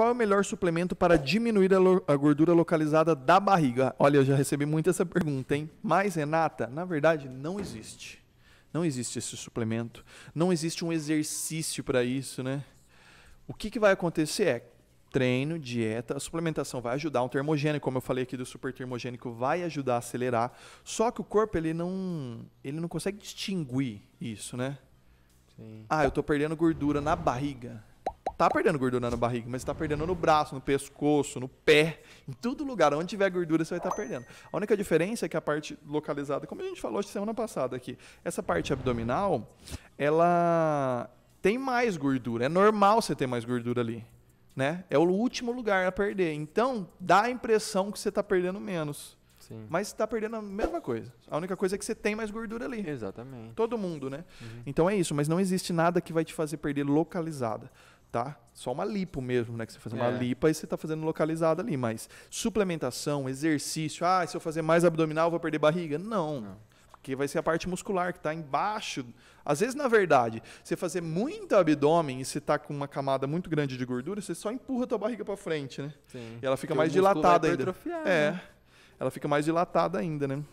qual é o melhor suplemento para diminuir a, gordura localizada da barriga? Olha, eu já recebi muito essa pergunta, hein? Mas, Renata, na verdade, não existe. Não existe esse suplemento. Não existe um exercício para isso, né? O que, que vai acontecer é treino, dieta, a suplementação vai ajudar, um termogênico, como eu falei aqui do super termogênico, vai ajudar a acelerar. Só que o corpo ele não, ele não consegue distinguir isso, né? Sim. Ah, eu estou perdendo gordura na barriga tá perdendo gordura na barriga, mas está perdendo no braço, no pescoço, no pé, em todo lugar. Onde tiver gordura, você vai estar tá perdendo. A única diferença é que a parte localizada, como a gente falou semana passada aqui, essa parte abdominal, ela tem mais gordura. É normal você ter mais gordura ali. Né? É o último lugar a perder. Então, dá a impressão que você está perdendo menos. Sim. Mas está perdendo a mesma coisa. A única coisa é que você tem mais gordura ali. Exatamente. Todo mundo, né? Uhum. Então é isso, mas não existe nada que vai te fazer perder localizada tá? Só uma lipo mesmo, né? Que você faz é. uma lipa e você está fazendo localizada ali. Mas suplementação, exercício, ah, se eu fazer mais abdominal, vou perder barriga? Não. Não. Porque vai ser a parte muscular que está embaixo. Às vezes, na verdade, você fazer muito abdômen e você está com uma camada muito grande de gordura, você só empurra a tua barriga para frente, né? Sim. E ela fica Porque mais dilatada ainda. É. Né? Ela fica mais dilatada ainda, né?